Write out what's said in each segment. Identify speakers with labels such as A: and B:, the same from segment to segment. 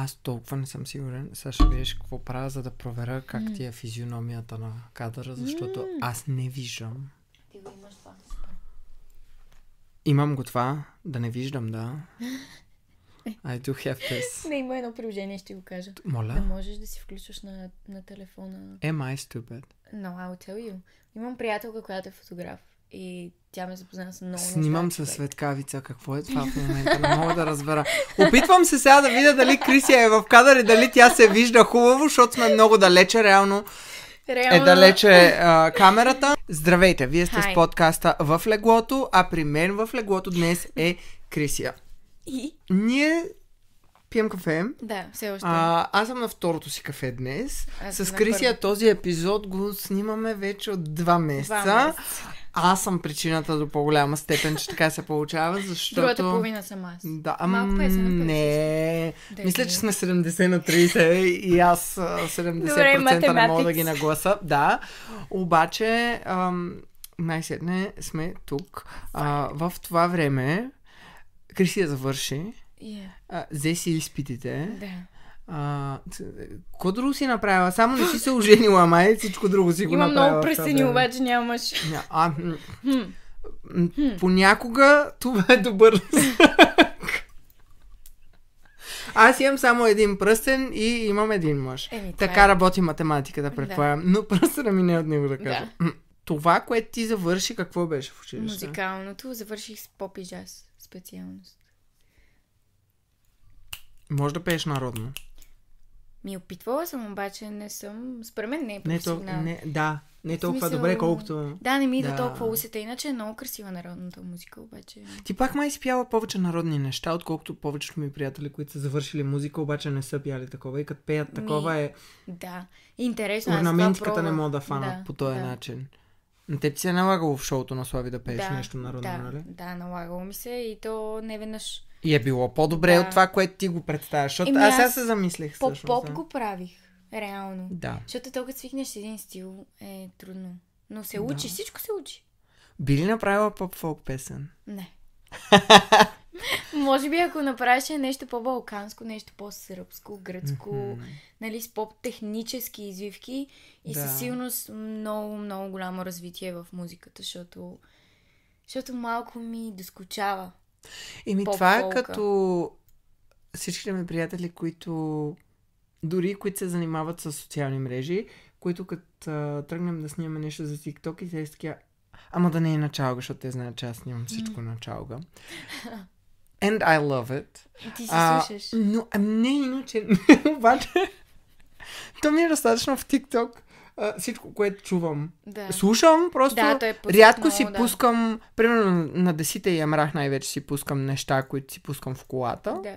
A: Аз толкова не съм сигурен. Сега ще видиш какво правя, за да проверя как ти е физиономията на кадъра, защото аз не виждам.
B: Ти го имаш това.
A: Имам го това, да не виждам, да. Е. I do have this.
B: Не, има едно приложение, ще го кажа. Моля? Да можеш да си включваш на, на телефона. Am I stupid? No, I'll tell you. Имам приятелка, която е фотограф. И тя ме запозна с много Снимам
A: се с светкавица. Какво е това в момента? Не мога да разбера. Опитвам се сега да видя дали Крисия е в кадър и дали тя се вижда хубаво, защото сме много далече. Реално
B: Реално... е далече
A: а, камерата. Здравейте, вие сте Hi. с подкаста В леглото, а при мен в леглото днес е Крисия. И? Ние пием кафе.
B: Да, все още. А,
A: аз съм на второто си кафе днес. Аз с Крисия първо. този епизод го снимаме вече от два месеца. Два Аз съм причината до по-голяма степен, че така се получава, защото... Другата половина
B: съм аз. Да, а, Малко е
A: Не, Дали? мисля, че сме 70 на 30 и аз 70% Добре, не мога да ги нагласа. Да, обаче ам, най-сетне сме тук. А, в това време Крисия завърши Yeah. Зе си изпитите. Да. А, друго си направила? Само не си се оженила, май е всичко друго си го Има направила. Има много пресени, обаче нямаш. А, понякога това е добър Аз имам само един пръстен и имам един мъж. Еми, така е... работи математиката, предполагам. Да. Но пръстена ми не е от него да кажа. Да. Това, което ти завърши, какво беше в училище?
B: Музикалното. Завърших с поп и джаз специалност.
A: Може да пееш народно.
B: Ми опитвала съм, обаче не съм. Според мен не е не, е то, не, Да,
A: не е толкова смисъл... добре, колкото. Да, не ми идва е да. толкова
B: усета. Иначе е много красива народната музика, обаче. Ти
A: пак май си пяла повече народни неща, отколкото повечето ми приятели, които са завършили музика, обаче не са пяли такова. И като пеят такова ми... е.
B: Да. Интересно. Орнаментиката не мога да фана да, по този да.
A: начин. Но те ти се е налагало в шоуто на Слави да пееш да, нещо народно, да, нали? Да,
B: налагало ми се и то не веднъж. И е било по-добре да. от това,
A: което ти го представяш. Защото Еми, аз, аз сега се замислих. по поп го
B: правих, реално. Да. Защото толкова свикнеш един стил е трудно. Но се учи, да. всичко се учи.
A: Би ли направила поп-фолк песен?
B: Не. Може би ако направиш нещо по-балканско, нещо по-сръбско, гръцко, mm-hmm. нали, с поп технически извивки и да. със сигурност много, много голямо развитие в музиката, защото, защото малко ми доскочава ми това е като
A: всичките ми приятели, които дори които се занимават с социални мрежи, които като тръгнем да снимаме нещо за TikTok и те са такива, ама да не е началга, защото те знаят, че аз снимам всичко mm. началга. And I love it. Ти си а, слушаш. Но, а, не, иначе, обаче, то ми е достатъчно в TikTok а, всичко, което чувам. Да. Слушам, просто да, той е рядко си да. пускам, примерно на десите и ямрах най-вече си пускам неща, които си пускам в колата. Да.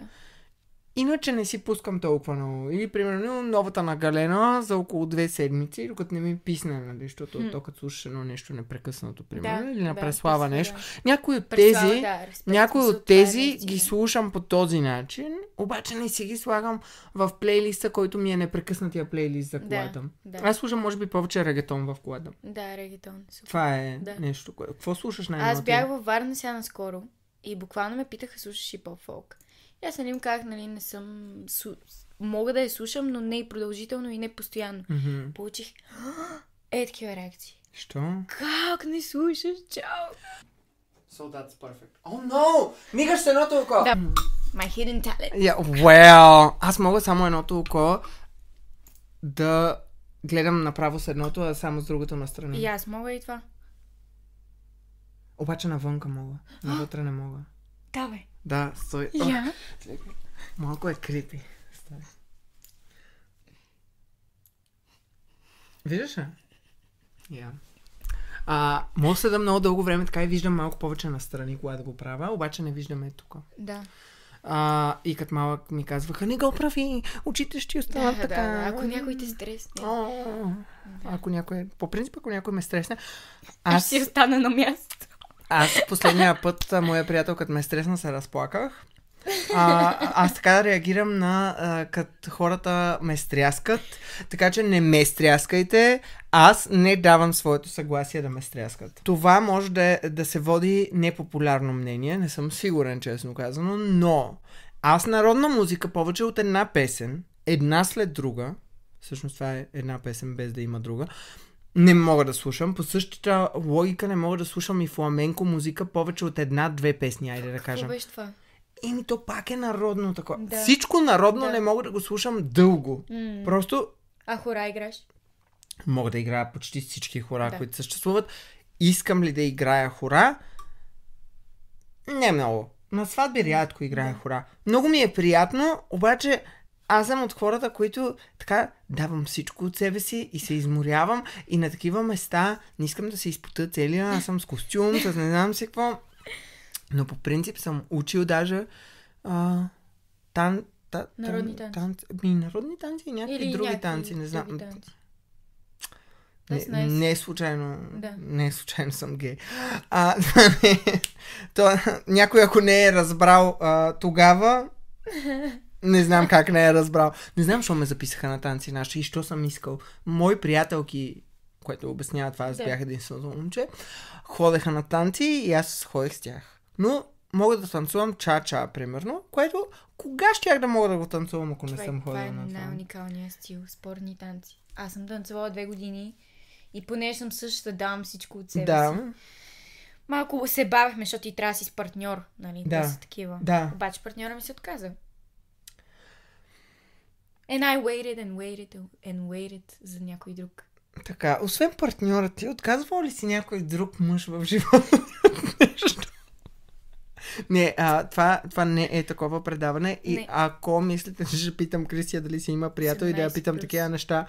A: Иначе не си пускам толкова много. Или, примерно, новата на Галена за около две седмици, докато не ми писне, нали, защото mm. то като слушаш едно нещо непрекъснато, примерно, да, или на да, преслава да, нещо. Да. Някои от тези, да, някои от тези това, ги слушам по този начин, обаче не си ги слагам в плейлиста, който ми е непрекъснатия плейлист за колата. Да, да. Аз слушам, може би, повече регетон в колата.
B: Да, регетон. Супер. Това е да. нещо.
A: Какво слушаш най-много? Аз бях
B: във Варна сега наскоро и буквално ме питаха, слушаш и поп-фолк аз не им казах, нали, не съм... Су... Мога да я слушам, но не и продължително и не постоянно. Mm-hmm. Получих е такива реакции. Що? Как не слушаш? Чао! So that's perfect. Oh no! Мигаш с едното око! Да. My hidden talent. Yeah,
A: well, аз мога само едното око да гледам направо с едното, а само с другото настрани. И
B: аз мога и това.
A: Обаче навънка мога. Навътре не мога. Давай. Да, стой. Yeah. малко е крипи. Виждаш ли? Yeah. А, мога да много дълго време така и виждам малко повече настрани, когато го правя, обаче не виждаме тук. Да. А, и като малък ми казваха, не го
B: прави, очите ще останат да, така. Да, да. Ако някой те стресне. да.
A: Ако някой, е- по принцип, ако някой ме стресне, аз... Ще
B: остана на място.
A: Аз последния път моя моя като ме е стресна, се разплаках. А, аз така реагирам на като хората ме стряскат, така че не ме стряскайте. Аз не давам своето съгласие да ме стряскат. Това може да, да се води непопулярно мнение, не съм сигурен, честно казано, но аз народна музика повече от една песен, една след друга, всъщност това е една песен без да има друга, не мога да слушам. По същата логика не мога да слушам и фламенко музика повече от една-две песни, айде да кажем. Какво беше това? Еми, то пак е народно такова. Да. Всичко народно да. не мога да го слушам дълго. м Просто...
B: А хора играш?
A: Мога да играя почти всички хора, да. които съществуват. Искам ли да играя хора? Не много. На сватби рядко играя да. хора. Много ми е приятно, обаче аз съм от хората, които така давам всичко от себе си и се изморявам и на такива места не искам да се изпута целия. Аз съм с костюм, с не знам си какво. Но по принцип съм учил даже а, тан, та, народни танци. танци. Ми, народни танци и някакви Или други някакви танци, не знам. Танци. Не, не, е случайно. Да. Не е случайно съм гей. А, то, някой, ако не е разбрал а, тогава, Не знам как не е разбрал. Не знам, що ме записаха на танци наши и що съм искал. Мои приятелки, което обяснява това, аз да. бях единственото момче, ходеха на танци и аз ходех с тях. Но мога да танцувам ча-ча, примерно, което кога щях да мога да го танцувам, ако Човек, не съм ходила е на това? е
B: най-уникалният стил, спортни танци. Аз съм танцувала две години и поне съм същата, давам всичко от себе да. си. Малко се бавихме, защото и трябва да си с партньор, нали? Да. да са такива. Да. Обаче партньора ми се отказа. And I waited and waited and waited за някой друг.
A: Така, освен партньора ти, отказвал ли си някой друг мъж в живота? Нещо. Не, а, това, това не е такова предаване. И не. ако мислите, че ще питам Крисия дали си има приятел и да я питам плюс. Е такива неща,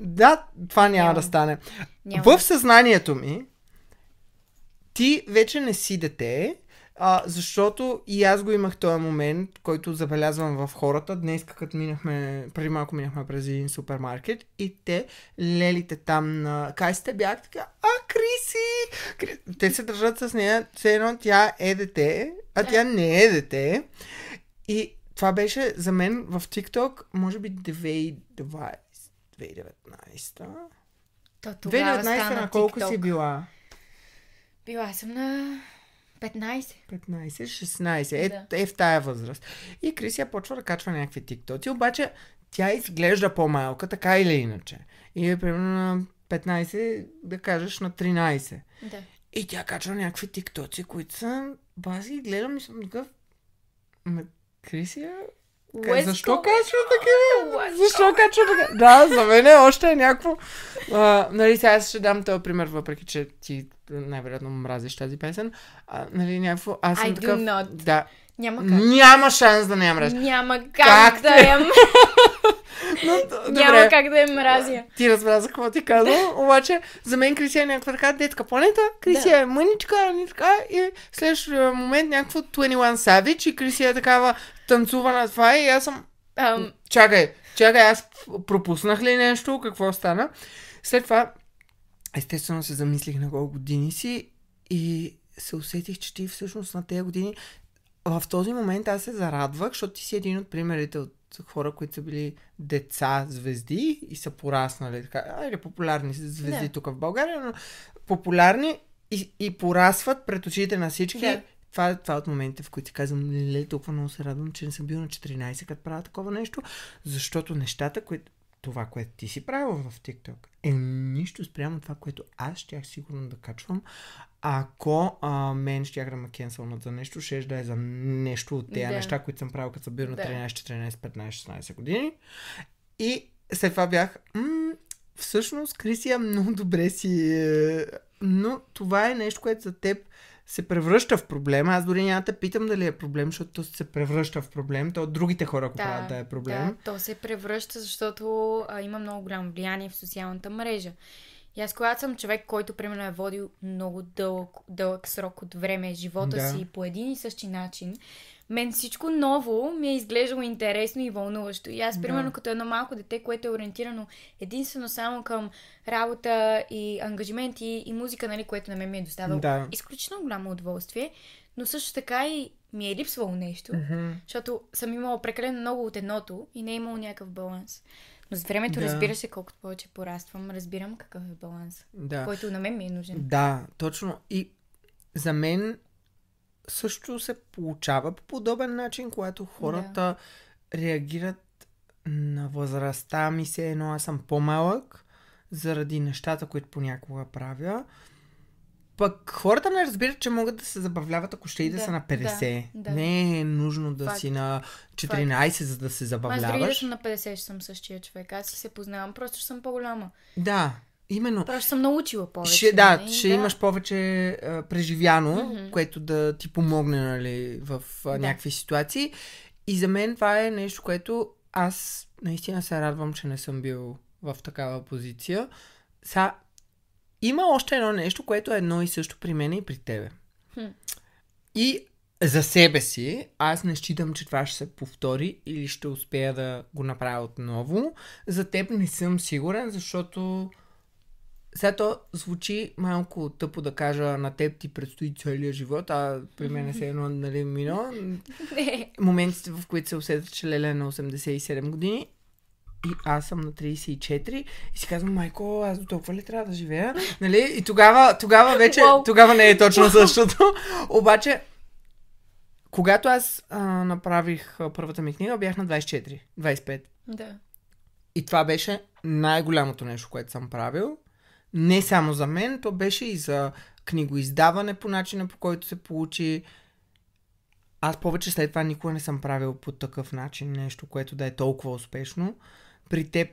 A: да, това няма, няма. да стане. Няма. В съзнанието ми, ти вече не си дете, а, защото и аз го имах този момент, който забелязвам в хората. Днес, като минахме, преди малко минахме през един супермаркет и те, лелите там на кайсите бях така, а, Криси! Кри... Те се държат с нея, все едно тя е дете, а тя не е дете. И това беше за мен в TikTok, може би 2020, 2019.
B: То 2019 на колко TikTok. си била? Била съм на 15.
A: 15-16. Е, да. е в тая възраст. И Крисия почва да качва някакви тиктоци, обаче тя изглежда по-малка, така или иначе. И е примерно на 15, да кажеш на 13. Да. И тя качва някакви тиктоци, които са... Бази, гледам и съм такъв... Крисия,
B: как, защо качва такива?
A: Защо качва такива? Да, за мен е още е някакво... А, нали, сега ще дам този пример, въпреки че ти най-вероятно мразиш тази песен. А, нали, някакво... Аз съм I такъв... Do not. Да. Няма как. Няма шанс да не я мразя.
B: Няма как, как да я Но, добре. Няма как да я мразя.
A: Ти разбра за какво ти казвам, обаче за мен Крисия е някаква така детска планета. Крисия да. е мъничка, така и в следващия момент някакво 21 Savage и Крисия е такава танцува на това и аз съм... Um... Чакай, чакай, аз пропуснах ли нещо, какво стана? След това, естествено се замислих на колко години си и се усетих, че ти всъщност на тези години... В този момент аз се зарадвах, защото ти си един от примерите от хора, които са били деца звезди и са пораснали, така, или популярни звезди Не. тук в България, но популярни и, и порасват пред очите на всички да. Това, това е от момента, в които казвам, леле, толкова много се радвам, че не съм бил на 14, като правя такова нещо, защото нещата, които това, което ти си правил в TikTok, е нищо спрямо това, което аз щях сигурно да качвам. Ако а, мен щях да ме кенсълнат за нещо, ще да е за нещо от тези да. неща, които съм правил, като съм бил на 13, 14, 15, 16 години. И след това бях, м- всъщност, Крисия много добре си... Е, но това е нещо, което за теб се превръща в проблем. Аз дори няма да питам дали е проблем, защото то се превръща в проблем. То от другите хора го да, правят да е проблем. Да,
B: то се превръща, защото а, има много голямо влияние в социалната мрежа. И аз когато съм човек, който примерно е водил много дълъг, дълъг срок от време живота да. си по един и същи начин, мен всичко ново ми е изглеждало интересно и вълнуващо. И аз, примерно, да. като едно малко дете, което е ориентирано единствено само към работа и ангажименти и музика, нали, което на мен ми е доставило да. изключително голямо удоволствие, но също така и ми е липсвало нещо, mm-hmm. защото съм имала прекалено много от едното и не е имало някакъв баланс. Но с времето, да. разбира се, колкото повече пораствам, разбирам какъв е баланс, да. който на мен ми е нужен.
A: Да, точно. И за мен също се получава по подобен начин, когато хората да. реагират на възрастта ми се едно, аз съм по-малък заради нещата, които понякога правя. Пък хората не разбират, че могат да се забавляват, ако ще и да, да са на 50. Да, да. Не е нужно да Факт. си на 14, Факт. за да се забавляваш. Аз дори да съм
B: на 50, ще съм същия човек. Аз си се познавам, просто ще съм по-голяма.
A: Да. Именно. Просто съм
B: научила повече. Ще, да, не? Нали? ще да. имаш
A: повече а, преживяно, mm-hmm. което да ти помогне нали, в а, да. някакви ситуации. И за мен това е нещо, което аз наистина се радвам, че не съм бил в такава позиция. Са, има още едно нещо, което е едно и също при мен и при тебе. Хм. И за себе си, аз не считам, че това ще се повтори или ще успея да го направя отново. За теб не съм сигурен, защото сега то звучи малко тъпо да кажа на теб ти предстои целия живот, а при мен е се едно нали, мино. Моментите, в които се усетят, че Леля е на 87 години и аз съм на 34 и си казвам, майко, аз до толкова ли трябва да живея? Нали? И тогава, тогава вече, wow. тогава не е точно същото. Обаче, когато аз а, направих първата ми книга, бях на 24, 25. Да. И това беше най-голямото нещо, което съм правил не само за мен, то беше и за книгоиздаване по начина по който се получи. Аз повече след това никога не съм правил по такъв начин нещо, което да е толкова успешно. При теб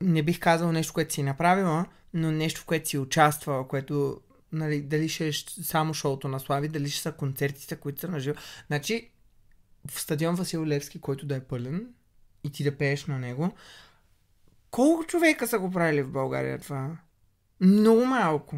A: не бих казал нещо, което си направила, но нещо, в което си участвала, което нали, дали ще е само шоуто на Слави, дали ще са концертите, които са наживо. Значи, в стадион Васил Левски, който да е пълен и ти да пееш на него, колко човека са го правили в България това? Много малко.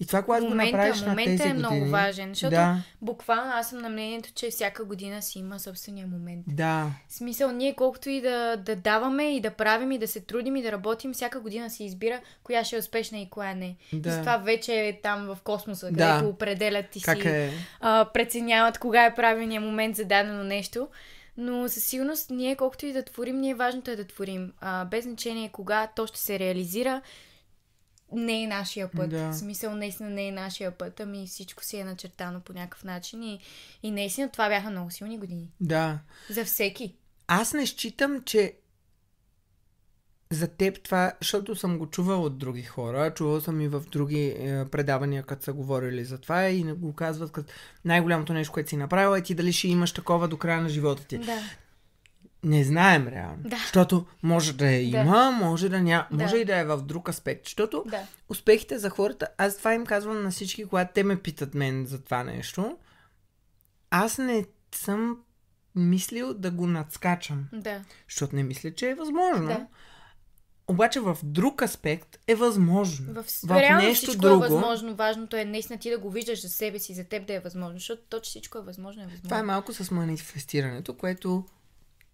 A: И това, когато момента, го направиш момента на тези е години, много важен, защото да.
B: буквално аз съм на мнението, че всяка година си има собствения момент. Да. В смисъл, ние колкото и да, да даваме и да правим и да се трудим и да работим, всяка година се избира коя ще е успешна и коя не. Да. И това вече е там в космоса, да. където определят и как си е? а, преценяват кога е правилният момент за дадено нещо. Но със сигурност ние колкото и да творим, ние е важното е да творим. А, без значение кога то ще се реализира, не е нашия път. Да. В смисъл, наистина не е нашия път, ами всичко си е начертано по някакъв начин и, и наистина това бяха много силни години. Да. За всеки.
A: Аз не считам, че за теб това, защото съм го чувал от други хора, чувал съм и в други е, предавания, като са говорили за това и го казват като най-голямото нещо, което си направила е ти дали ще имаш такова до края на живота ти. Да не знаем реално. Да. Защото може да я има, да. може да няма, да. може и да е в друг аспект. Защото да. успехите за хората, аз това им казвам на всички, когато те ме питат мен за това нещо, аз не съм мислил да го надскачам. Да. Защото не мисля, че е възможно. Да. Обаче в друг аспект е възможно. В, в реално нещо всичко е друго. е възможно.
B: Важното е наистина ти да го виждаш за себе си, за теб да е възможно. Защото то, че всичко е възможно, е възможно. Това е малко
A: с манифестирането, което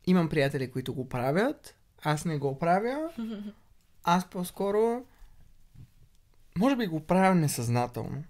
A: имам приятели, които го правят, аз не го правя. Аз по-скоро, може би го правя несъзнателно.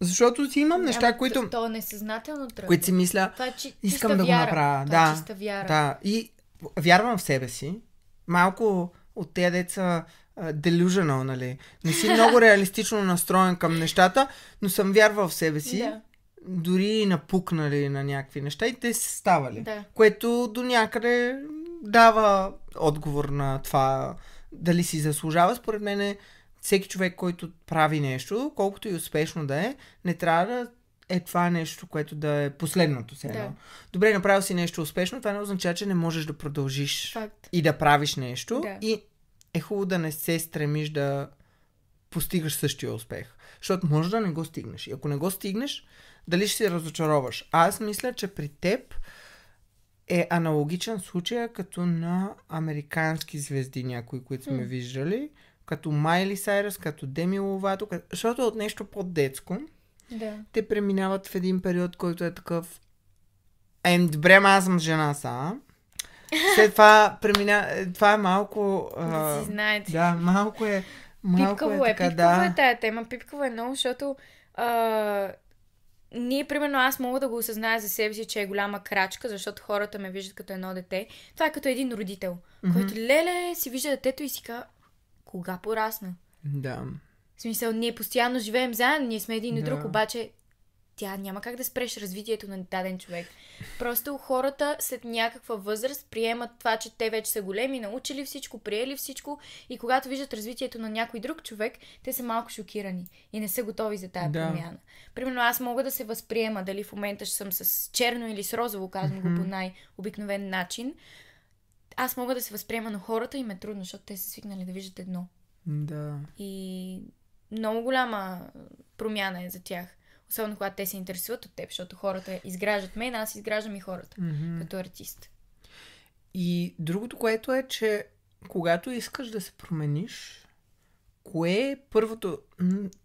A: Защото си имам неща, които... То,
B: то е несъзнателно тръгва. Които си мисля, това, че, искам да вяра. го направя. Това, е да, чиста вяра. да.
A: И вярвам в себе си. Малко от тези деца делюжена, нали? Не си много реалистично настроен към нещата, но съм вярвал в себе си. Да дори напукнали на някакви неща и те са ставали. Да. Което до някъде дава отговор на това дали си заслужава. Според мен е, всеки човек, който прави нещо, колкото и успешно да е, не трябва да е това нещо, което да е последното се Да. Добре, направил си нещо успешно, това не означава, че не можеш да продължиш Факт. и да правиш нещо. Да. И е хубаво да не се стремиш да постигаш същия успех. Защото може да не го стигнеш. И ако не го стигнеш, дали ще се разочароваш. Аз мисля, че при теб е аналогичен случай като на американски звезди, някои, които сме mm. виждали, като Майли Сайрас, като Деми Ловато, като... защото от нещо по-детско да. те преминават в един период, който е такъв Ем, добре, аз съм жена са. След това премина... Е, това е малко... А... Да си знаете. Да, малко е... Малко пипкаво е, е. така, пипкаво е да. е
B: тая тема. Пипкаво е много, защото а, ние, примерно, аз мога да го осъзная за себе си, че е голяма крачка, защото хората ме виждат като едно дете. Това е като един родител, mm-hmm. който леле си вижда детето и си казва, кога порасна? Да. В смисъл, ние постоянно живеем заедно, ние сме един и да. друг, обаче тя няма как да спреш развитието на даден човек. Просто хората след някаква възраст приемат това, че те вече са големи, научили всичко, приели всичко и когато виждат развитието на някой друг човек, те са малко шокирани и не са готови за тази да. промяна. Примерно аз мога да се възприема дали в момента ще съм с черно или с розово, казвам mm-hmm. го по най-обикновен начин. Аз мога да се възприема, но хората им е трудно, защото те са свикнали да виждат едно. Да. И много голяма промяна е за тях. Особено когато те се интересуват от теб, защото хората изграждат мен, аз изграждам и хората mm-hmm. като артист.
A: И другото, което е, че когато искаш да се промениш, кое е първото...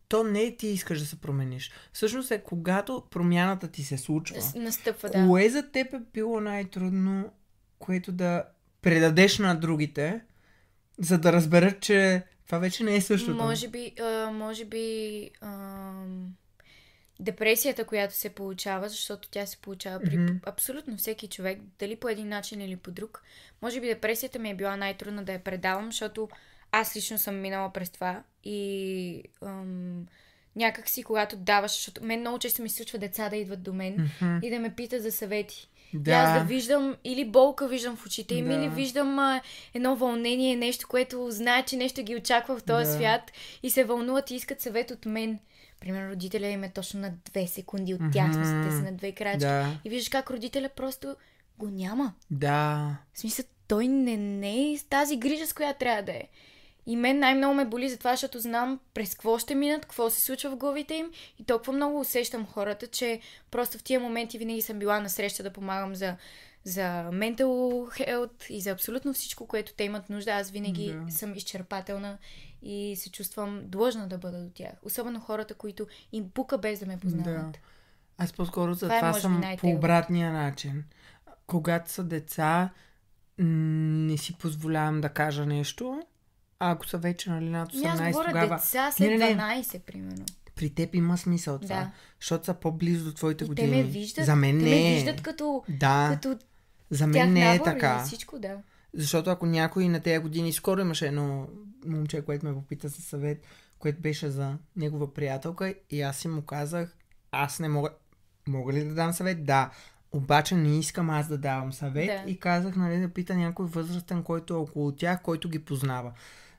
A: То не е ти искаш да се промениш. Всъщност е когато промяната ти се случва.
B: Настъпва, да. Кое за
A: теб е било най-трудно, което да предадеш на другите, за да разберат, че това вече не е същото. Може
B: би, а, може би, а, депресията, която се получава, защото тя се получава при mm-hmm. абсолютно всеки човек, дали по един начин или по друг. Може би депресията ми е била най-трудна да я предавам, защото аз лично съм минала през това и ам, някак си, когато даваш, защото мен много често ми случва деца да идват до мен mm-hmm. и да ме питат за съвети. Да. И аз да виждам или болка виждам в очите им, да. или виждам а, едно вълнение, нещо, което знае, че нещо ги очаква в този да. свят и се вълнуват и искат съвет от мен примерно родителя им е точно на две секунди от тях, mm-hmm. те са на две крачки. Да. И виждаш как родителя просто го няма.
A: Да.
B: В смисъл, той не, не е с тази грижа, с която трябва да е. И мен най-много ме боли за това, защото знам през какво ще минат, какво се случва в главите им и толкова много усещам хората, че просто в тия моменти винаги съм била на среща да помагам за, за mental health и за абсолютно всичко, което те имат нужда. Аз винаги да. съм изчерпателна и се чувствам длъжна да бъда до тях. Особено хората, които им пука без да ме познават. Да. Аз по-скоро за това, е това е, съм по обратния
A: начин. Когато са деца, не си позволявам да кажа нещо, а ако са вече нали, над 18, тогава... деца след не, не, не.
B: 12, примерно
A: при теб има смисъл това. Да. Защото са по-близо до твоите и години. Те ме виждат, за мен те ме виждат като, да. като
B: за мен не е така. Всичко, да.
A: Защото ако някой на тези години скоро имаше едно момче, което ме попита за съвет, което беше за негова приятелка и аз си му казах, аз не мога, мога ли да дам съвет? Да. Обаче не искам аз да давам съвет да. и казах нали, да пита някой възрастен, който е около тях, който ги познава.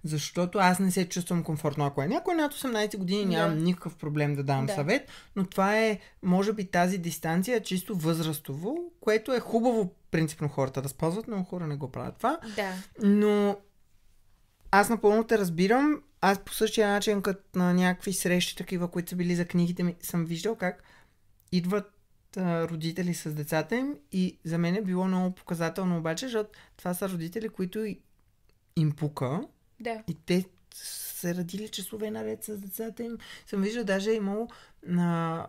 A: Защото аз не се чувствам комфортно. Ако е някой на 18 години, да. нямам никакъв проблем да дам да. съвет, но това е, може би, тази дистанция чисто възрастово, което е хубаво принципно хората да спазват, но хора не го правят това. Да. Но аз напълно те разбирам. Аз по същия начин, като на някакви срещи, такива, които са били за книгите ми, съм виждал как идват а, родители с децата им и за мен е било много показателно обаче, защото това са родители, които им пука да. и те се радили часове наред с децата им. Съм виждал даже имало на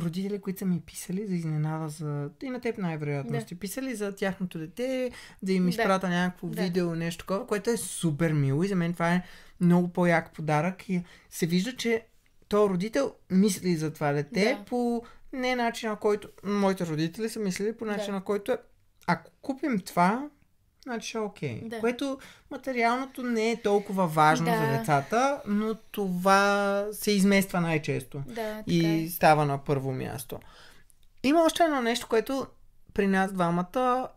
A: родители, които са ми писали за изненада за... И на теб най-вероятно да. сте писали за тяхното дете, да им изпрата да. някакво да. видео, нещо такова, което е супер мило и за мен това е много по-як подарък и се вижда, че то родител мисли за това дете да. по не начина, който... Моите родители са мислили по начина, да. който е ако купим това, Значи е окей. Да. Което материалното не е толкова важно да. за децата, но това се измества най-често. Да, и е. става на първо място. Има още едно нещо, което при нас двамата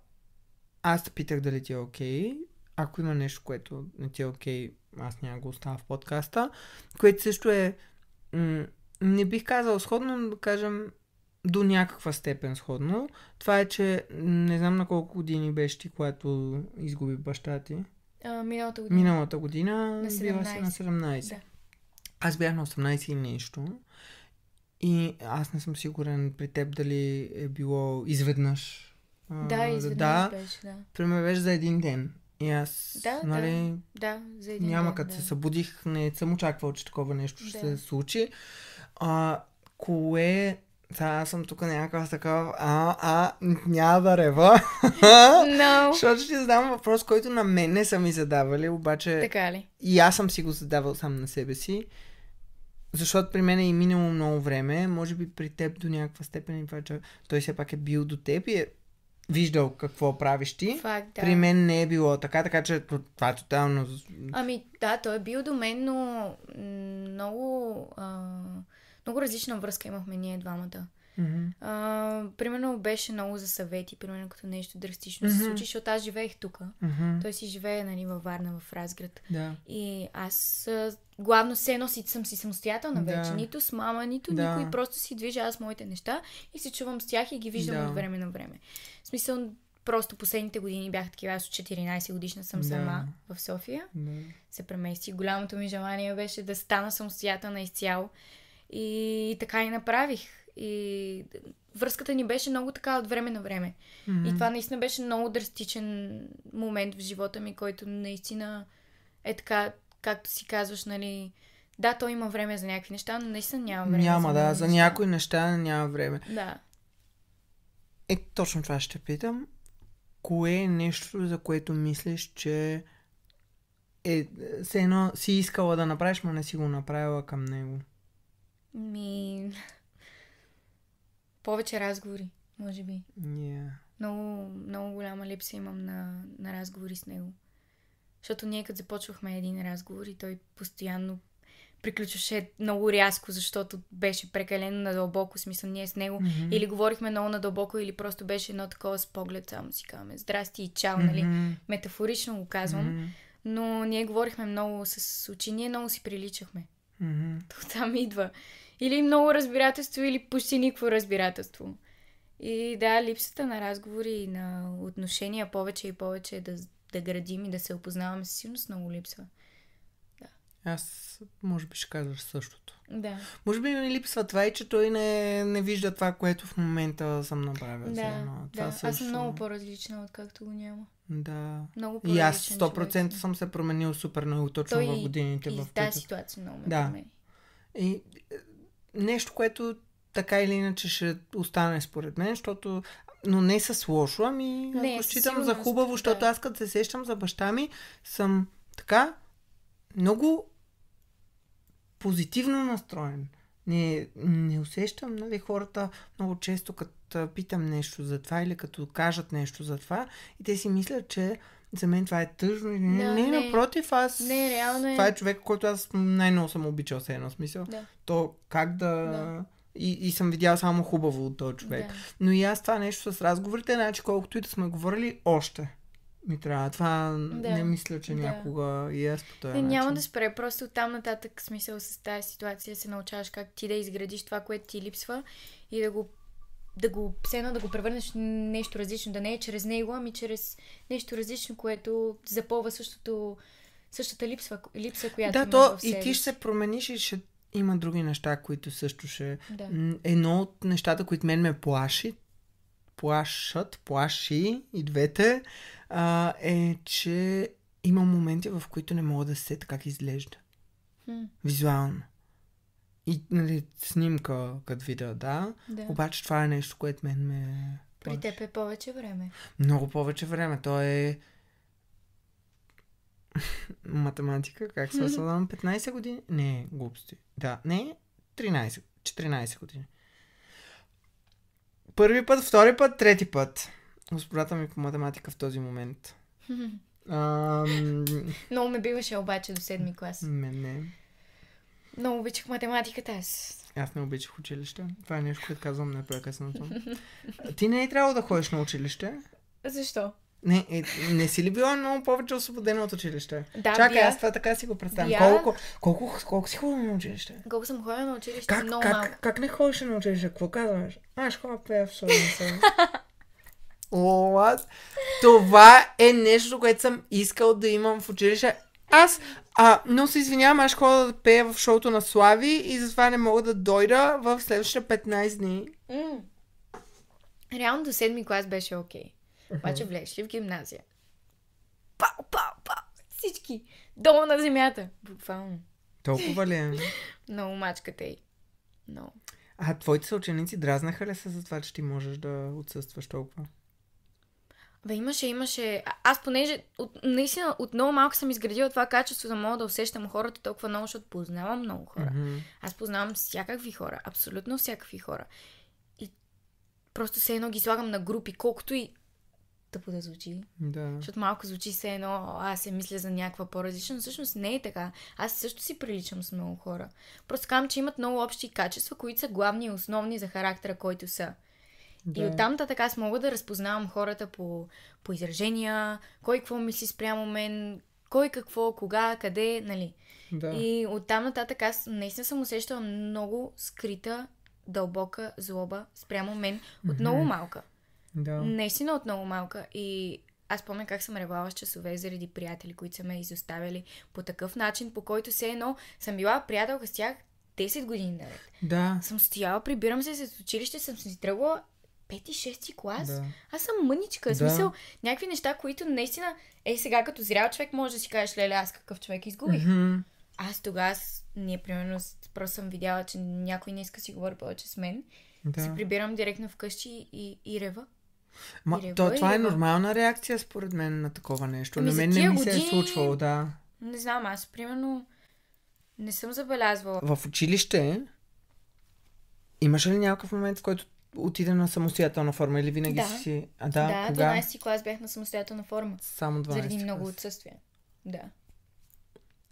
A: аз те питах дали ти е окей. Ако има нещо, което не ти е окей, аз няма го оставя в подкаста. Което също е... М- не бих казал сходно, да кажем, до някаква степен сходно. Това е, че не знам на колко години беше ти, когато изгуби баща ти.
B: А, миналата година. Миналата
A: година на 17. била си на 17. Да. Аз бях на 18 и нещо. И аз не съм сигурен при теб дали е било изведнъж. Да, изведнъж да. беше, да. При мен беше за един ден. И аз, да, нали, да, да, за един няма ден, като да. се събудих, не съм очаквал, че такова нещо ще да. се случи. А, кое Та, аз съм тук някаква такава, а, а, няма да рева. No. Защото ще задам въпрос, който на мен не са ми задавали, обаче... Така ли? И аз съм си го задавал сам на себе си. Защото при мен е и минало много време. Може би при теб до някаква степен това, че той все пак е бил до теб и е виждал какво правиш ти. Факт, да. При мен не е било така, така че това е тотално...
B: Ами да, той е бил до мен, но много... А много различна връзка имахме ние двамата. Mm-hmm. А, примерно беше много за съвети, примерно като нещо драстично mm-hmm. се случи, защото аз живеех тук. Mm-hmm. Той си живее нали, във Варна, в Разград. Да. И аз главно се носи, си, съм си самостоятелна да. вече. Нито с мама, нито да. никой. Просто си движа аз моите неща и се чувам с тях и ги виждам да. от време на време. В смисъл, просто последните години бях такива. Аз от 14 годишна съм да. сама в София. Да. Се премести. Голямото ми желание беше да стана самостоятелна изцяло. И така и направих. И връзката ни беше много така от време на време. Mm-hmm. И това наистина беше много драстичен момент в живота ми, който наистина е така, както си казваш, нали, да, то има време за някакви неща, но наистина няма време. Няма, за да, неща. за някои
A: неща няма време. Да. Е, точно това ще питам. Кое е нещо, за което мислиш, че е, е се едно си искала да направиш, но не си го направила към него?
B: Ми... Повече разговори, може би. Yeah. Много, много голяма липса имам на, на разговори с него. Защото ние като започвахме един разговор и той постоянно приключваше много рязко, защото беше прекалено надълбоко, смисъл ние с него. Mm-hmm. Или говорихме много надълбоко, или просто беше едно такова с поглед, само си казваме здрасти и чао, нали? mm-hmm. нали? Метафорично го казвам. Mm-hmm. Но ние говорихме много с очи, ние много си приличахме. Mm-hmm. То там идва. Или много разбирателство, или почти никакво разбирателство. И да, липсата на разговори и на отношения повече и повече е да, да градим и да се опознаваме със много липсва.
A: Аз може би ще кажа
B: същото. Да.
A: Може би ми липсва това и че той не, не вижда това, което в момента съм направил. Да, Това да. Също... Аз съм много
B: по-различна, откакто го няма.
A: Да. Много по И аз 100% човек. съм се променил супер много точно той в годините. И, в тази които... ситуация много ме да. промени. И е, нещо, което така или иначе ще остане според мен, защото но не с лошо, ами не, ако считам за хубаво, защото да. аз като се сещам за баща ми, съм така много позитивно настроен. Не, не усещам, нали, хората много често, като питам нещо за това или като кажат нещо за това, и те си мислят, че за мен това е тъжно. да, не, не, напротив, аз... Не, реално е... Това е човек, който аз най-много съм обичал, с едно смисъл. Да. То как да... да. И, и съм видял само хубаво от този човек. Да. Но и аз това нещо с разговорите, значи колкото и да сме говорили, още ми трябва. Това да. не мисля, че да. някога и аз по този не, начин. Няма да
B: спре. Просто там нататък смисъл с тази ситуация се научаваш как ти да изградиш това, което ти липсва и да го да го, все да го превърнеш в нещо различно, да не е чрез него, ами чрез нещо различно, което запълва същото, същата липсва, липса, която Да, то и ти ще се
A: промениш и ще има други неща, които също ще... Да. Едно от нещата, които мен ме плаши, плашат, плаши и двете, а, е, че има моменти, в които не мога да се как изглежда. Визуално. И нали, снимка, като видео, да. да. Обаче това е нещо, което мен ме... Плаши.
B: При теб е повече време.
A: Много повече време. То е математика, как се mm 15 години? Не, глупости. Да, не, 13, 14 години. Първи път, втори път, трети път. Господата ми по математика в този момент. Ам...
B: Много ме биваше обаче до седми клас.
A: Не, не.
B: Много обичах математиката аз.
A: Аз не обичах училище. Това е нещо, което казвам непрекъснато. Ти не е трябвало да ходиш на училище. Защо? Не, е, не си ли била много повече освободена от училище? Да, Чакай, бях... аз това така си го представям. Бях... Колко, колко, колко си ходила на училище?
B: Колко съм ходила на училище? Как, много как, малко.
A: как не ходиш на училище? Какво казваш? Аз ходя пея в солница. What? Това е нещо, което съм искал да имам в училище. Аз, а, но се извинявам, аз ходя да пея в шоуто на Слави
B: и затова не мога да дойда в следващите 15 дни. Mm. Реално до 7 клас беше окей. Okay. Обаче влезеш ли в гимназия? Пау, пау, пау! Всички! Долу на земята! Буквално.
A: Толкова ли е?
B: Много мачката й. Много.
A: А твоите съученици дразнаха ли се за това, че ти можеш да отсъстваш толкова?
B: Бе, имаше, имаше. А, аз понеже от, наистина от много малко съм изградила това качество да мога да усещам хората толкова много, защото познавам много хора. Mm-hmm. Аз познавам всякакви хора, абсолютно всякакви хора. И просто се едно ги слагам на групи, колкото и тъпо да звучи. Да. Защото малко звучи се едно, аз се мисля за някаква по-различна, но всъщност не е така. Аз също си приличам с много хора. Просто казвам, че имат много общи качества, които са главни и основни за характера, който са. Да. И оттам така аз мога да разпознавам хората по, по изражения, кой какво мисли спрямо мен, кой какво, кога, къде, нали. Да. И оттам нататък аз наистина съм усещала много скрита, дълбока злоба спрямо мен от много малка. Да. Наистина от много малка. И аз помня как съм ревала с часове заради приятели, които са ме изоставили по такъв начин, по който все едно съм била приятелка с тях 10 години наред. Да. Съм стояла, прибирам се с училище, съм си тръгвала 5-6 клас. Да. Аз съм мъничка. Да. смисъл, някакви неща, които наистина, е сега като зрял човек, може да си кажеш, леле, аз какъв човек изгубих. Mm-hmm. Аз тогава, ние примерно, просто съм видяла, че някой не иска си говори повече с мен. Да. Се прибирам директно вкъщи и, и рева. Ма, то, това е нормална
A: реакция, според мен, на такова нещо. Ами на мен не ми години... се е случвало, да.
B: Не знам, аз примерно не съм забелязвала. В
A: училище имаше ли някакъв момент, в който отиде на самостоятелна форма или винаги да. си... А, да, да кога? 12-ти
B: клас бях на самостоятелна форма. Само 12 Заради клас. много отсъствия. Да.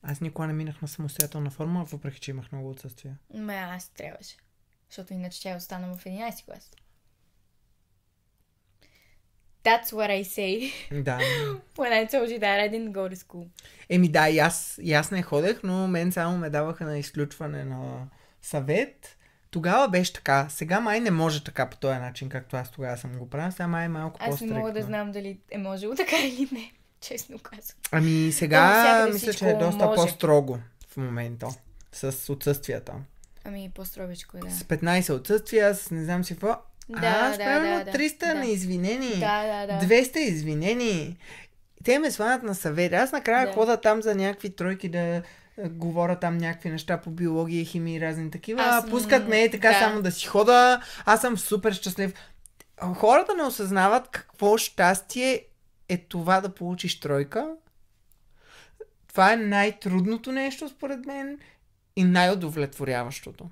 A: Аз никога не минах на самостоятелна форма, въпреки че имах много отсъствия.
B: Ме, аз трябваше. Защото иначе тя останала в 11-ти клас. That's what I say. Да. When I told you that I didn't go to school.
A: Еми да, и аз, и аз не ходех, но мен само ме даваха на изключване на съвет. Тогава беше така. Сега май не може така по този начин, както аз тогава съм го правил. Сега май е малко по Аз не мога да знам
B: дали е можело така или не. Честно казвам. Ами сега да мисля, че е доста може.
A: по-строго в момента. С отсъствията.
B: Ами по-строгичко е, да. С
A: 15 отсъствия, с не знам си какво.
B: Да, Аз да, да, да, 300 да. неизвинени. Да, да, да.
A: 200 извинени. Те ме сванат на съвет. Аз накрая да. хода там за някакви тройки да е, говоря там някакви неща по биология, химия и разни такива. Аз, пускат ме е така да. само да си хода. Аз съм супер щастлив. Хората не осъзнават какво щастие е това да получиш тройка. Това е най-трудното нещо, според мен, и най-удовлетворяващото.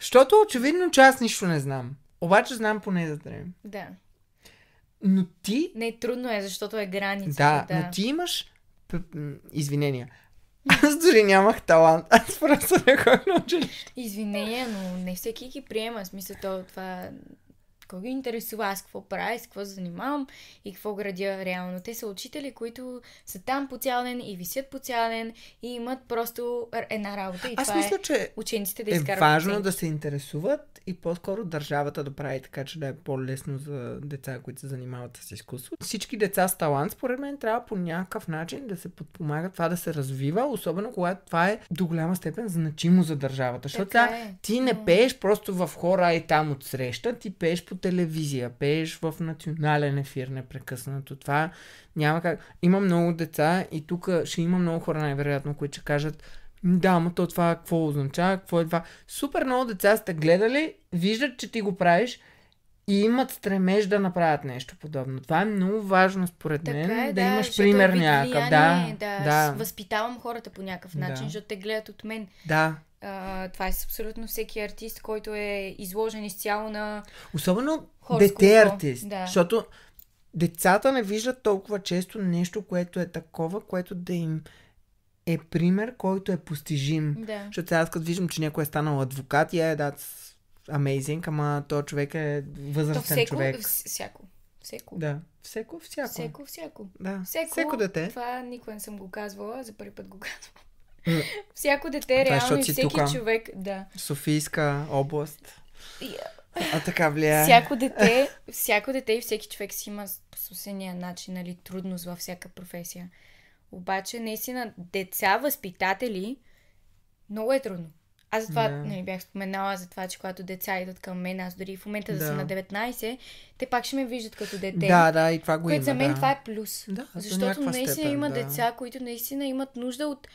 A: Защото очевидно, че аз нищо не знам. Обаче знам поне за три. Да. Но
B: ти... Не, трудно е, защото е граница. Да, да. но ти
A: имаш... Извинения. Аз дори нямах талант. Аз просто
B: не ходя на училище. Извинения, но не всеки ги приема. Смисъл, то, това какво ги интересува, аз какво правя, с какво занимавам и какво градя реално. Те са учители, които са там по цял ден и висят по цял ден и имат просто една работа и аз това мисля, е че учениците да е изкарват. важно да
A: се интересуват и по-скоро държавата да прави така, че да е по-лесно за деца, които се занимават с изкуство. Всички деца с талант, според мен, трябва по някакъв начин да се подпомага това да се развива, особено когато това е до голяма степен значимо за държавата. Защото е. ти не пееш просто в хора и там от среща, ти пееш по телевизия, пееш в национален ефир непрекъснато. Това няма как. Има много деца и тук ще има много хора най-вероятно, които ще кажат да, но то това какво означава, какво е това. Супер много деца сте гледали, виждат, че ти го правиш и имат стремеж да направят нещо подобно. Това е много важно, според така мен, е, да, да имаш пример някакъв. Да, е, да, да.
B: Възпитавам хората по някакъв начин, да. защото те гледат от мен. Да. А, това е с абсолютно всеки артист, който е изложен изцяло на. Особено дете артист. Да. Защото
A: децата не виждат толкова често нещо, което е такова, което да им е пример, който е постижим. Да. Защото аз като виждам, че някой е станал адвокат, я е дат amazing, ама то човек е възрастен То всеко, човек.
B: Всяко. Всеко. Да. Всеко, всяко. Всеко, всяко. Да. Всеко, всеко дете. Това никога не съм го казвала, за първи път го казвам. Всяко дете, да, е, реално и всеки тука, човек, да.
A: Софийска област. а така влияе. Всяко
B: дете, всяко дете и всеки човек си има съвсемния начин, нали, трудност във всяка професия. Обаче, наистина, деца, възпитатели, много е трудно. Аз затова yeah. нали, бях споменала за това, че когато деца идват към мен, аз дори в момента да, да съм на 19, те пак ще ме виждат като дете. Да, да, и това го което има. за мен да. това е плюс. Да, защото наистина степен, има да. деца, които наистина имат нужда от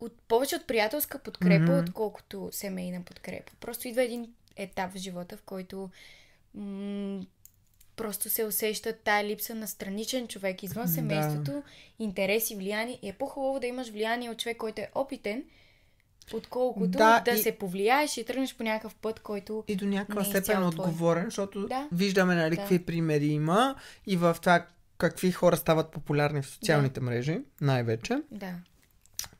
B: от, повече от приятелска подкрепа, mm-hmm. отколкото семейна подкрепа. Просто идва един етап в живота, в който м- просто се усеща тая липса на страничен човек извън семейството, da. интереси, влияние. И е по-хубаво да имаш влияние от човек, който е опитен, отколкото да, да и... се повлияеш и тръгнеш по някакъв път, който. И до някаква не е степен твой. отговорен, защото да.
A: виждаме нали, да. какви примери има и в това какви хора стават популярни в социалните да. мрежи, най-вече. Да.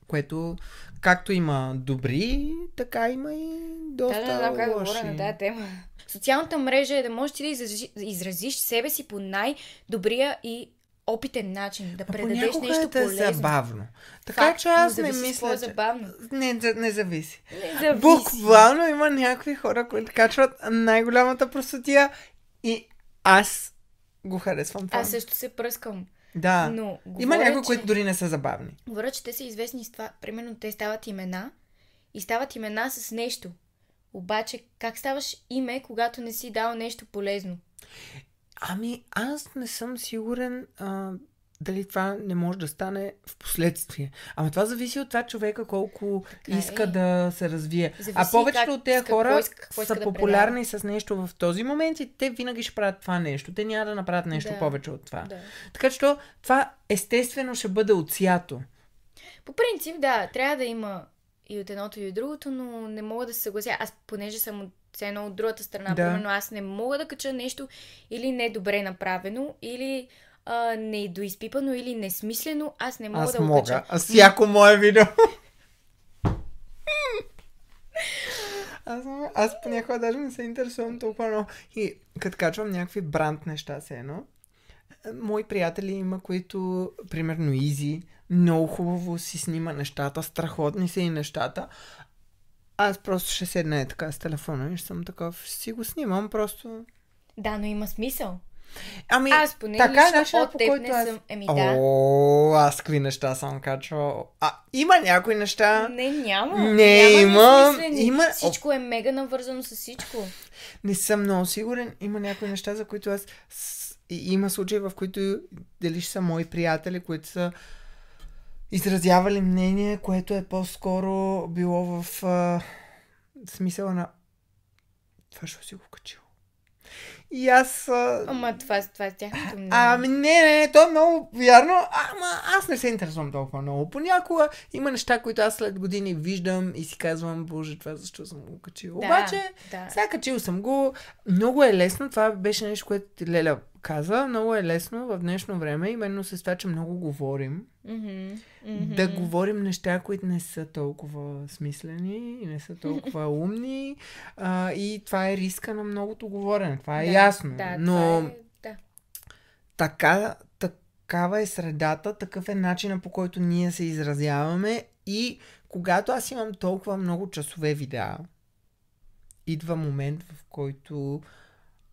A: Което, както има добри,
B: така има и доста да, да, да, как да да, на тази тема. Социалната мрежа е да можеш ти да изразиш, изразиш себе си по най-добрия и опитен начин, да предадеш а нещо е, е полезно. забавно. Така Факт, че аз не е мисля, че... забавно.
A: Не, не зависи.
B: Не зависи. Буквално
A: има някакви хора, които качват най-голямата простотия и аз го харесвам това. Аз също
B: се пръскам. Да. Но, говоря, Има някои, които
A: дори не са забавни.
B: Говорят, че те са известни с това. Примерно те стават имена и стават имена с нещо. Обаче, как ставаш име, когато не си дал нещо полезно?
A: Ами, аз не съм сигурен. А, дали това не може да стане в последствие. Ама това зависи от това човека колко така е. иска е. да се развие. Зависи а повечето от тези хора иска, са да популярни да с нещо в този момент и те винаги ще правят това нещо. Те няма да направят нещо да. повече от това. Да. Така че това естествено ще бъде отсято.
B: По принцип, да, трябва да има и от едното и от другото, но не мога да се съглася. Аз, понеже съм от едно от другата страна, да. примерно аз не мога да кача нещо или не добре направено, или а, недоизпипано или несмислено, аз не мога аз да мога. кача. Аз всяко
A: мое видео. аз, аз понякога даже не се интересувам толкова много. И като качвам някакви бранд неща се едно, мои приятели има, които, примерно Изи, много хубаво си снима нещата, страхотни са и нещата. Аз просто ще седна е така с телефона и ще съм такъв, ще
B: си го снимам, просто... Да, но има смисъл. Ами, аз поне така е лично е начинът, по който не аз... съм. Еми, да.
A: О, аз какви неща съм качвала. А,
B: има някои неща. Не, няма. Не, няма има. има... Всичко е мега навързано с всичко.
A: Не съм много сигурен. Има някои неща, за които аз... И, има случаи, в които дали ще са мои приятели, които са изразявали мнение, което е по-скоро било в а, смисъла на това ще си го качил. И
B: аз... Ама това, това е тяхното мнение.
A: Ами не, не, не, то е много вярно. Ама аз не се интересувам толкова много. Понякога има неща, които аз след години виждам и си казвам, боже, това защо съм го качил. Да, Обаче, да. сега качил съм го. Много е лесно. Това беше нещо, което Леля каза, много е лесно в днешно време, именно с това, че много говорим, mm-hmm. Mm-hmm. да говорим неща, които не са толкова смислени и не са толкова умни. А, и това е риска на многото говорене. Това е да, ясно. Да, но това е, да. така, такава е средата, такъв е начина по който ние се изразяваме и когато аз имам толкова много часове видеа, идва момент, в който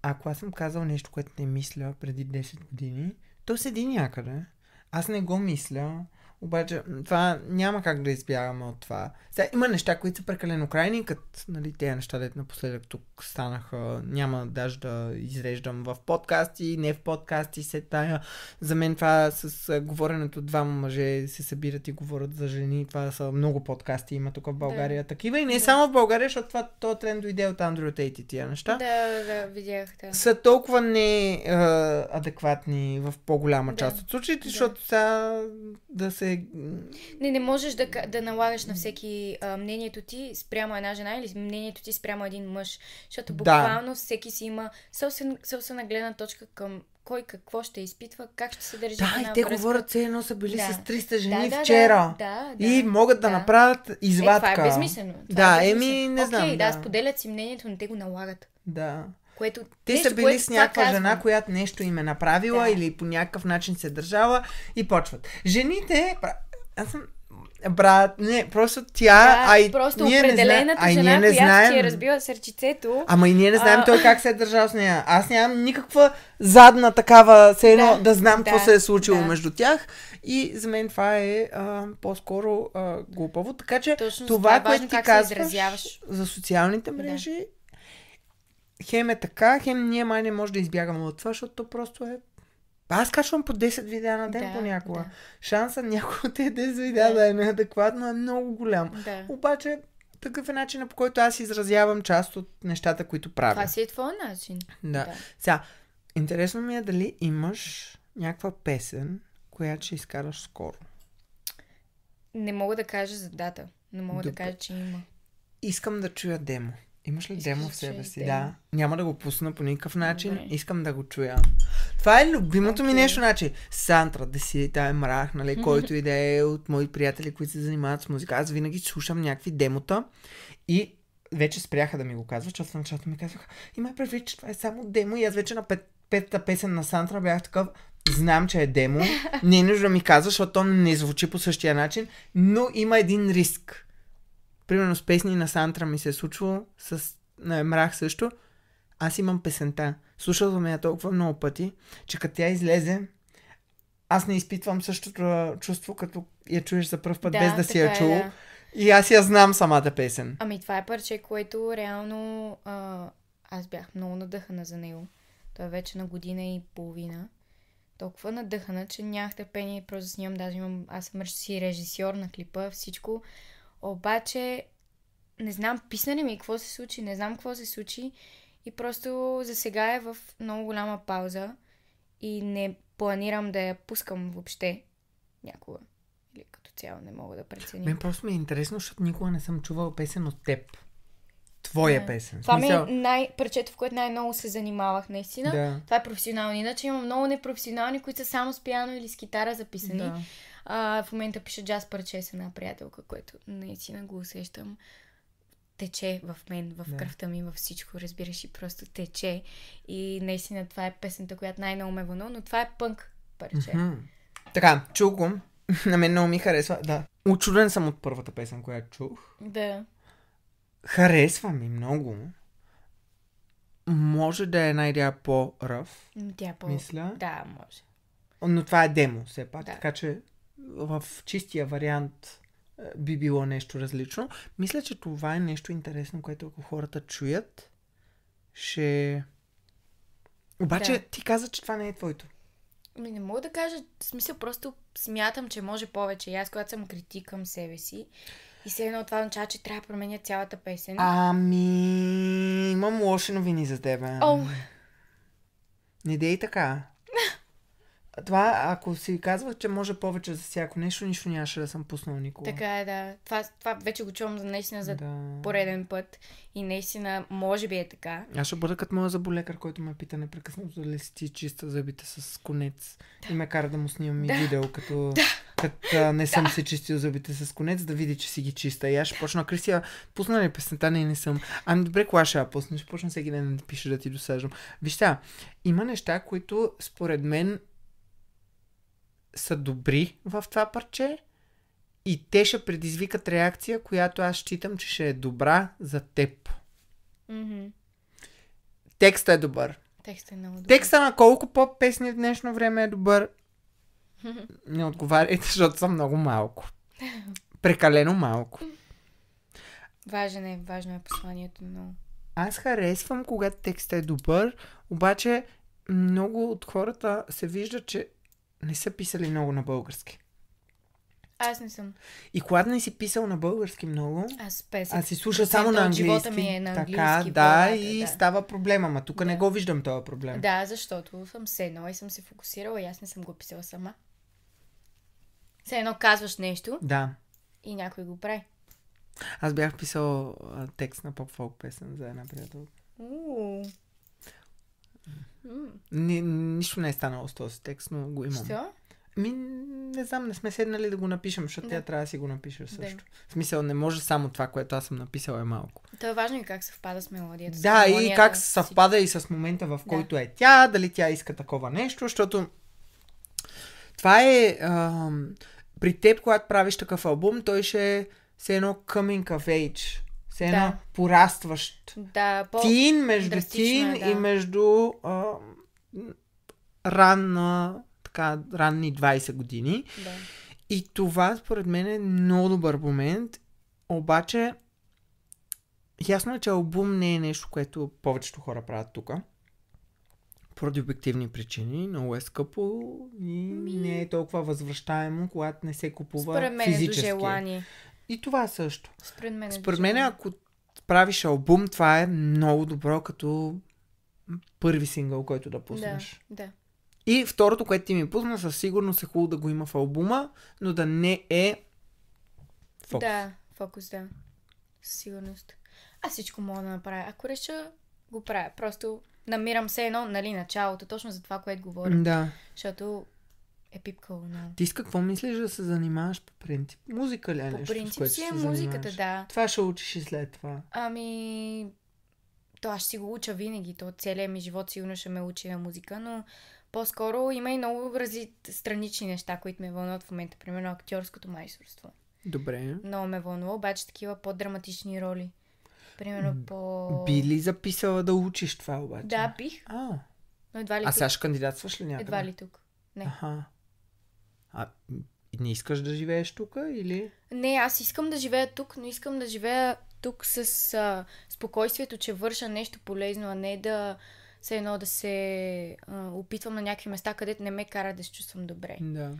A: ако аз съм казал нещо, което не мисля преди 10 години, то седи някъде. Аз не го мисля, обаче това няма как да избягаме от това. Сега има неща, които са прекалено крайни, като нали, тези неща, дете напоследък тук станаха, няма даже да изреждам в подкасти, не в подкасти, се тая. За мен това с говоренето два мъже се събират и говорят за жени, това са много подкасти има тук в България да. такива и не да. само в България, защото това, то тренд дойде от Андрю Тейти тия неща.
B: Да, да, видях, да. Са
A: толкова не адекватни в по-голяма да. част от случаите, да. защото сега да се
B: не, не можеш да, да налагаш на всеки а, мнението ти спрямо една жена или мнението ти спрямо един мъж. Защото буквално да. всеки си има собствена гледна точка към кой какво ще изпитва, как ще се държи. Да, и те връзка. говорят, все едно са били да. с 300 жени да, да, вчера. Да, да, и
A: могат да, да направят е, извадка. Е, това е безмислено. Това е да, е не еми, не Окей, знам. Да, да, споделят
B: си мнението, но те го налагат. Да. Което, те нещо, са били което, с някаква жена, която
A: нещо им е направила да. или по някакъв начин се е държала и почват. Жените, аз съм, брат, не, просто тя, да, ай, просто ние определената не зна... жена, ние не която ти е разбила
B: сърчицето. Ама и ние не знаем а... той как се
A: е държал с нея. Аз нямам никаква задна такава, все да, да знам да, какво се е случило да. между тях. И за мен това е а, по-скоро а, глупаво. Така че Точно това, това е което ти казваш за социалните мрежи, да хем е така, хем ние май не може да избягаме от това, защото просто е аз качвам по 10 видеа на ден да, понякога. Да. Шанса някой от тези 10 видеа да. Е да е неадекватно е много голям. Да. Обаче такъв е начинът по който аз изразявам част от нещата, които правя. Това си
B: е твой начин. Да. да.
A: Сега, интересно ми е дали имаш някаква песен, която ще изкараш скоро.
B: Не мога да кажа за дата. но мога Добре. да кажа, че има.
A: Искам да чуя демо. Имаш ли демо в себе си? Да. Няма да го пусна по никакъв начин. Добре. Искам да го чуя. Това е любимото okay. ми нещо. Значи, Сантра, да си тая мрах, нали, който и да е от мои приятели, които се занимават с музика. Аз винаги слушам някакви демота и вече спряха да ми го казват, защото в началото ми казваха, има предвид, че това е само демо и аз вече на пет, петата песен на Сантра бях такъв, знам, че е демо, не е нужно да ми казваш, защото то не звучи по същия начин, но има един риск. Примерно с песни на Сантра ми се е случвало, с на Емрах също. Аз имам песента. съм я толкова много пъти, че като тя излезе, аз не изпитвам същото чувство, като я чуеш за първ път, да, без да си я е, чул. Да. И аз я знам самата песен.
B: Ами това е парче, което реално а, аз бях много надъхана за него. Той е вече на година и половина. Толкова надъхана, че нямах търпение просто снимам. Даже имам, аз съм си режисьор на клипа, всичко. Обаче, не знам, писане ми какво се случи, не знам какво се случи. И просто за сега е в много голяма пауза и не планирам да я пускам въобще някога. Или като цяло не мога да преценя. Мен
A: просто ми е интересно, защото никога не съм чувал песен от теб. Твоя да. песен. Това ми е
B: най- парчето, в което най-много се занимавах, наистина. Да. Това е професионално. Иначе има много непрофесионални, които са само с пиано или с китара записани. Да. А, в момента пиша джаз парче е с една приятелка, което наистина го усещам. Тече в мен, в да. кръвта ми, във всичко, разбираш и просто тече. И наистина това е песента, която най ново ме вълнува, но това е пънк парче. Mm-hmm.
A: Така, го. На мен много ми харесва. Да. Очуден съм от първата песен, която чух. Да. Харесва ми много. Може да е една идея по-ръв.
B: Тя е по... Мисля. Да, може.
A: Но това е демо, все пак. Да. Така че в чистия вариант е, би било нещо различно. Мисля, че това е нещо интересно, което ако хората чуят, ще... Обаче да. ти каза, че това не е твоето.
B: Ми не мога да кажа, в смисъл просто смятам, че може повече. И аз когато съм критик към себе си и се едно това означава, че трябва да променя цялата песен.
A: Ами, имам лоши новини за теб. Oh. Не дей така това, ако си казвах, че може повече за всяко нещо, нищо нямаше да съм пуснал никога.
B: Така е, да. Това, това вече го чувам за наистина за да. пореден път. И наистина, може би е така.
A: Аз ще бъда като моя заболекар, който ме пита непрекъснато дали си ти чиста зъбите с конец. Да. И ме кара да му снимам да. и видео, като, да. като не съм да. се чистил зъбите с конец, да види, че си ги чиста. И аз ще почна, Крисия, пусна ли песента? Не, не съм. Ами добре, кога ще я пусна? Ще почна всеки ден да ти пише да ти досаждам. Вижте, има неща, които според мен са добри в това парче и те ще предизвикат реакция, която аз считам, че ще е добра за теб. Mm-hmm. Текста е добър. Текста е много добър. Текста на колко поп-песни в днешно време е добър, не отговаряйте, защото съм много малко. Прекалено малко.
B: Важен е, важно е посланието но...
A: Аз харесвам, когато текстът е добър, обаче много от хората се вижда, че не са писали много на български. Аз не съм. И когато не си писал на български много, аз, песен, аз си слуша само на английски. Живота ми е на английски. Така, българ, да, и да. става проблема. Ма тук да. не го виждам този проблем.
B: Да, защото съм се едно и съм се фокусирала и аз не съм го писала сама. Се едно казваш нещо. Да. И някой го прави.
A: Аз бях писал а, текст на поп-фолк песен за една приятелка. Ни, нищо не е станало с този текст, но го имам. Що? Ми, не знам, не сме седнали да го напишем, защото да. тя трябва да си го напише също. Да. В смисъл, не може само това, което аз съм написала е малко.
B: То е важно и как съвпада с мелодията. Да, с мелодията, и как
A: съвпада и с момента, в който да. е тя, дали тя иска такова нещо, защото това е... А, При теб, когато правиш такъв албум, той ще е все е едно coming of age все едно да. порастващ.
B: Да, по- тин, между е, тин да. и
A: между а, ранна, така, ранни 20 години. Да. И това, според мен, е много добър момент. Обаче, ясно е, че албум не е нещо, което повечето хора правят тук. Поради обективни причини, много е скъпо и Ми... не е толкова възвръщаемо, когато не се купува Според мен е до желание. И това е също. Според мен, е Според мен ако правиш албум, това е много добро като първи сингъл, който да пуснеш. Да, да. И второто, което ти ми пусна, със сигурност е хубаво да го има в албума, но да не е фокус.
B: Да, фокус, да. Със сигурност. Аз всичко мога да направя. Ако реша, го правя. Просто намирам се едно, нали, началото, точно за това, което говорим. Да. Защото е пипкало много.
A: Ти с какво мислиш да се занимаваш по принцип? Музика ли е по нещо, принцип, с което си е се музиката, занимаваш? да. Това ще учиш и след това.
B: Ами, то аз ще си го уча винаги. То целият ми живот сигурно ще ме учи на музика, но по-скоро има и много рази... странични неща, които ме вълнуват в момента. Примерно актьорското майсторство. Добре. Но ме вълнува, обаче такива по-драматични роли. Примерно по... Би
A: ли записала да учиш това обаче? Да,
B: бих. А, Но едва ли а тук. сега ще
A: кандидатстваш ли някъде? Едва ли тук. Не. Аха. А не искаш да живееш тук или?
B: Не, аз искам да живея тук, но искам да живея тук с а, спокойствието, че върша нещо полезно, а не да се едно да се а, опитвам на някакви места, където не ме кара да се чувствам добре. Да.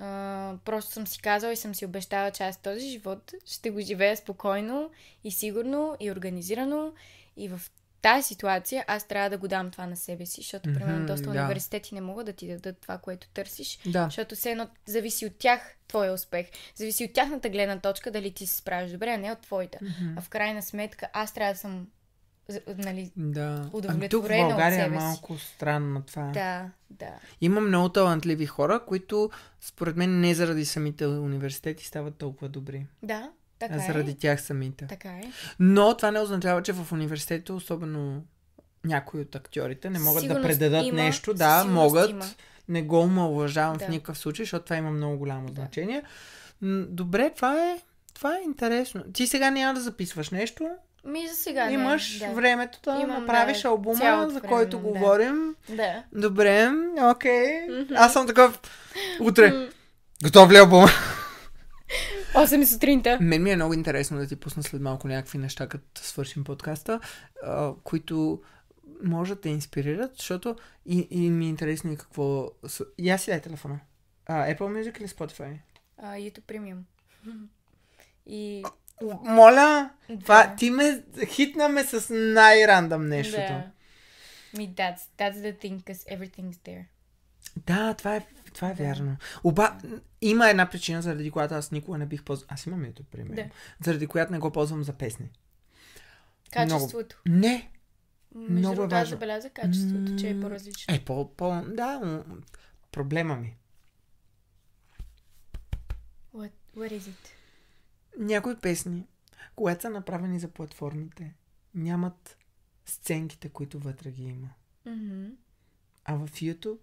B: Uh, просто съм си казала и съм си обещала, че аз този живот ще го живея спокойно и сигурно и организирано и в тази ситуация аз трябва да го дам това на себе си, защото, mm-hmm, примерно, доста да. университети не могат да ти дадат това, което търсиш, да. защото все едно зависи от тях твоя успех. Зависи от тяхната гледна точка дали ти се справиш добре, а не от твоята. Mm-hmm. А в крайна сметка аз трябва да съм нали, да. удовлетворена ами тук в България е малко
A: странно това. Да, да. Има много талантливи хора, които според мен не заради самите университети стават толкова добри.
B: Да, така заради е. тях самите. Така е.
A: Но това не означава, че в университета, особено някои от актьорите, не могат сигурност да предадат има, нещо. Да, могат. Има. Не го омалважавам да. в никакъв случай, защото това има много голямо да. значение. Добре, това е, това е интересно. Ти сега няма да записваш нещо,
B: ми за сега. Имаш не, да. времето да Имам, направиш да, албума, за време, който да. говорим. Да.
A: Добре, окей. Okay. Mm-hmm. Аз съм такъв. Утре. Mm-hmm. Готов ли е албума? 8 сутринта. Мен ми е много интересно да ти пусна след малко някакви неща, като свършим подкаста, а, които може да те инспирират, защото и, и ми е интересно и какво... Я си дай телефона. А, Apple Music или Spotify?
B: А, YouTube Premium. И... Моля,
A: да. това, ти ме хитнаме с най-рандъм нещото. Да.
B: Ми, that's, that's the thing, because everything's there.
A: Да, това е, това е вярно. Оба, има една причина, заради която аз никога не бих ползвал. Аз имам YouTube, примерно. Да. Заради която не го ползвам за песни. Качеството. Много... Не. Между много другото, е важно. забеляза качеството,
B: че е по-различно. Е,
A: по... по да, проблема ми.
B: What, what is it?
A: Някои песни, когато са направени за платформите, нямат сценките, които вътре ги има. Mm-hmm. А в YouTube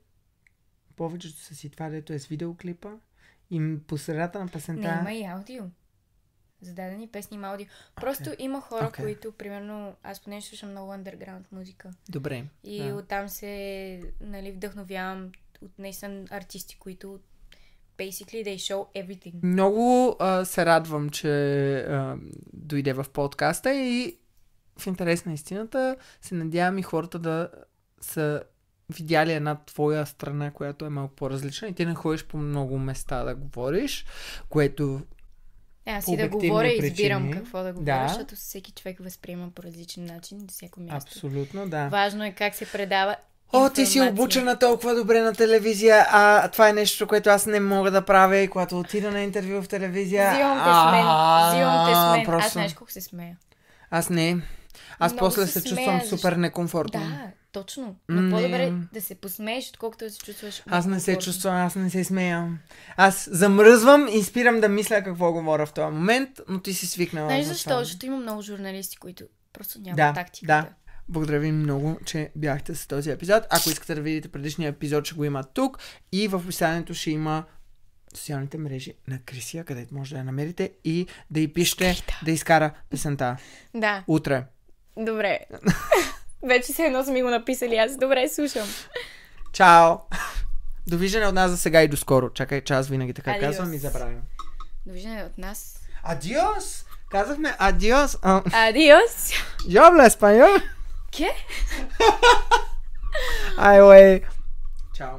A: повечето са си това, дето е с видеоклипа и по средата на песента... Не, има
B: и аудио. Зададени песни има аудио. Просто okay. има хора, okay. които, примерно, аз поне слушам много underground музика. Добре. И да. оттам се, нали, вдъхновявам от наистина артисти, които basically they show everything. Много
A: а, се радвам, че а, дойде в подкаста и в интерес на истината се надявам и хората да са видяли една твоя страна, която е малко по-различна и ти не ходиш по много места да говориш, което е, аз си да говоря и избирам какво да говоря, да. защото
B: всеки човек възприема по различен начин до всяко място. Абсолютно, да. Важно е как се предава О, ти си
A: обучена толкова добре на телевизия, а това е нещо, което аз не мога да правя и когато отида на интервю в телевизия... Взимам те с мен, взимам те с мен. Просто... Аз знаеш
B: колко се смея.
A: Аз не. Аз Много после се, се чувствам супер некомфортно. Да, точно. Но не. по-добре
B: да се посмееш, отколкото да се чувстваш. Аз не се чувствам,
A: аз не се смея. Аз замръзвам и спирам да мисля какво говоря в този момент, но ти си свикнала. Знаеш защо? Защото Защо
B: има много журналисти, които просто нямат да, тактика. Да.
A: Благодаря ви много, че бяхте с този епизод. Ако искате да видите предишния епизод, ще го има тук и в описанието ще има социалните мрежи на Крисия, където може да я намерите и да й пишете да изкара песента. Да. Утре.
B: Добре. Вече се едно сме го написали, аз добре слушам.
A: Чао! Довиждане от нас за сега и до скоро. Чакай, че аз винаги така Adios. казвам и забравям.
B: Довиждане от нас. Адиос! Казахме адиос. Адиос! Йобле, спайо! Ке? Ай,
A: Чао!